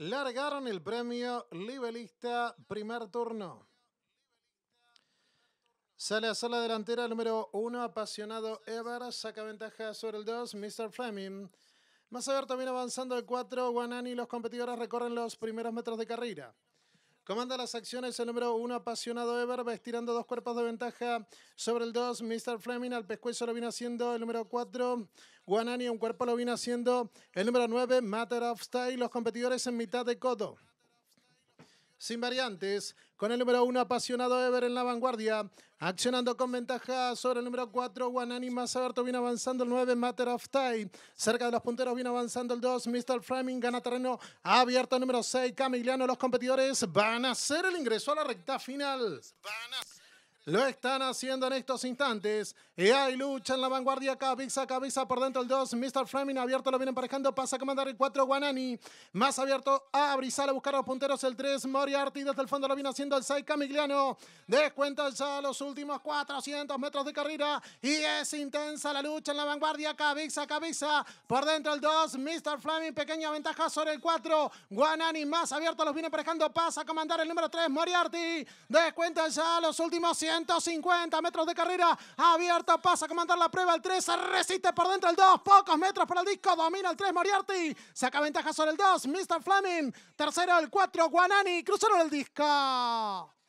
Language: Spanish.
largaron el premio Libelista primer turno. Sale a la delantera el número uno apasionado Ever, saca ventaja sobre el 2, Mr. Fleming. Más a ver también avanzando el cuatro Guanani, los competidores recorren los primeros metros de carrera. Comanda las acciones el número uno, apasionado Ever, estirando dos cuerpos de ventaja sobre el dos, Mr. Fleming al pescuezo lo viene haciendo el número cuatro, Guanani un cuerpo lo viene haciendo el número nueve, Matter of Style, los competidores en mitad de codo sin variantes, con el número uno apasionado Ever en la vanguardia, accionando con ventaja sobre el número 4 más abierto, viene avanzando el 9 Matter of Time, cerca de los punteros viene avanzando el 2 Mr. Framing gana terreno abierto el número 6 Camiliano, los competidores van a hacer el ingreso a la recta final. Van a lo están haciendo en estos instantes. Y hay lucha en la vanguardia. Cabiza, cabeza por dentro el 2. Mr. Fleming abierto, lo viene parejando Pasa a comandar el 4. Guanani. Más abierto a a buscar a los punteros el 3. Moriarty desde el fondo lo viene haciendo el 6. Camigliano. Descuenta ya los últimos 400 metros de carrera. Y es intensa la lucha en la vanguardia. Cabiza, cabeza por dentro el 2. Mr. Fleming, pequeña ventaja sobre el 4. Guanani más abierto, los viene parejando Pasa a comandar el número 3. Moriarty. Descuenta ya los últimos 100 150 metros de carrera. Abierta, pasa a comandar la prueba el 3. Resiste por dentro el 2. Pocos metros para el disco. Domina el 3 Moriarty. Saca ventaja sobre el 2. Mr. Fleming. Tercero el 4. Guanani. Cruzaron el disco.